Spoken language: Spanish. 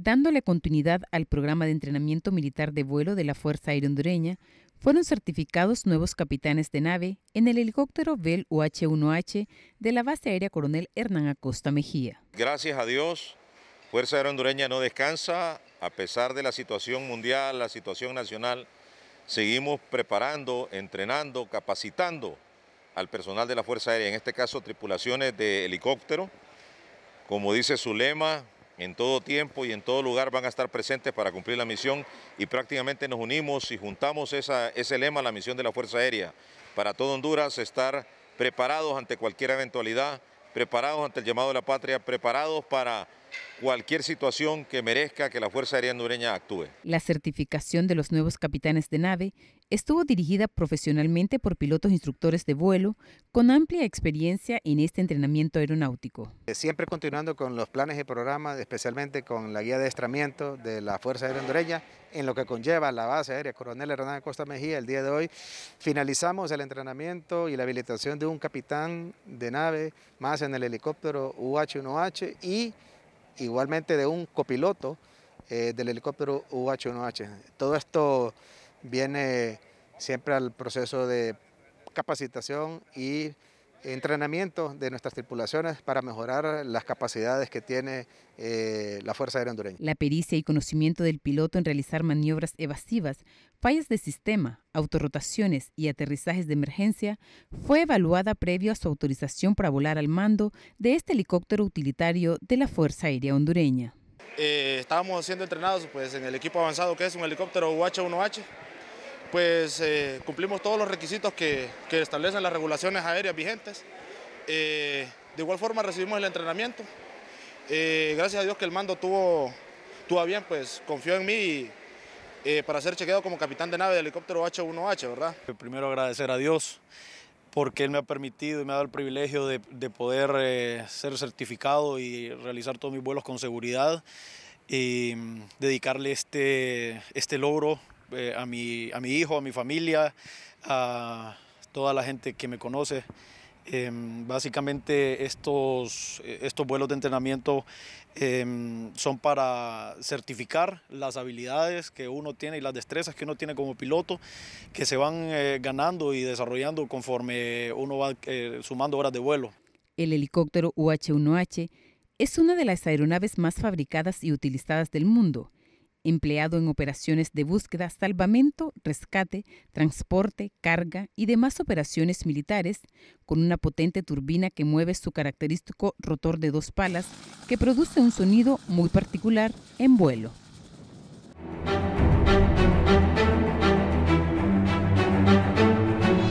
Dándole continuidad al programa de entrenamiento militar de vuelo de la Fuerza Aérea Hondureña, fueron certificados nuevos capitanes de nave en el helicóptero Bell UH-1H de la base aérea Coronel Hernán Acosta Mejía. Gracias a Dios, Fuerza Aérea Hondureña no descansa, a pesar de la situación mundial, la situación nacional, seguimos preparando, entrenando, capacitando al personal de la Fuerza Aérea, en este caso tripulaciones de helicóptero, como dice su lema, en todo tiempo y en todo lugar van a estar presentes para cumplir la misión y prácticamente nos unimos y juntamos ese lema, la misión de la Fuerza Aérea, para todo Honduras estar preparados ante cualquier eventualidad, preparados ante el llamado de la patria, preparados para cualquier situación que merezca que la Fuerza Aérea Hondureña actúe. La certificación de los nuevos capitanes de nave estuvo dirigida profesionalmente por pilotos instructores de vuelo con amplia experiencia en este entrenamiento aeronáutico. Eh, siempre continuando con los planes y programas, especialmente con la guía de estramiento de la Fuerza Aérea Hondureña, en lo que conlleva la base aérea Coronel Hernández Costa Mejía, el día de hoy finalizamos el entrenamiento y la habilitación de un capitán de nave más en el helicóptero UH-1H y igualmente de un copiloto eh, del helicóptero UH-1H. Todo esto viene siempre al proceso de capacitación y entrenamiento de nuestras tripulaciones para mejorar las capacidades que tiene eh, la Fuerza Aérea Hondureña. La pericia y conocimiento del piloto en realizar maniobras evasivas, fallas de sistema, autorrotaciones y aterrizajes de emergencia fue evaluada previo a su autorización para volar al mando de este helicóptero utilitario de la Fuerza Aérea Hondureña. Eh, estábamos siendo entrenados pues, en el equipo avanzado que es un helicóptero UH-1H pues eh, cumplimos todos los requisitos que, establecen las regulaciones aéreas vigentes. Eh, de igual forma recibimos el entrenamiento. Eh, gracias a Dios que el mando tuvo, tuvo bien, pues confió en mí para ser chequeado como capitán de nave de helicóptero H1H, ¿verdad? Primero agradecer a Dios porque Él me ha permitido y me ha dado el privilegio de, poder ser certificado y realizar todos mis vuelos con seguridad y mm, dedicarle este, este logro eh, a, mi, hijo, a mi familia, a toda la gente que me conoce. Em, básicamente estos, vuelos de entrenamiento em, son para certificar las habilidades que uno tiene y las destrezas que uno tiene como piloto, que se van eh, ganando y desarrollando conforme uno va eh, sumando horas de vuelo. El helicóptero UH-1H es una de las aeronaves más fabricadas y utilizadas del mundo empleado en operaciones de búsqueda, salvamento, rescate, transporte, carga y demás operaciones militares, con una potente turbina que mueve su característico rotor de dos palas que produce un sonido muy particular en vuelo.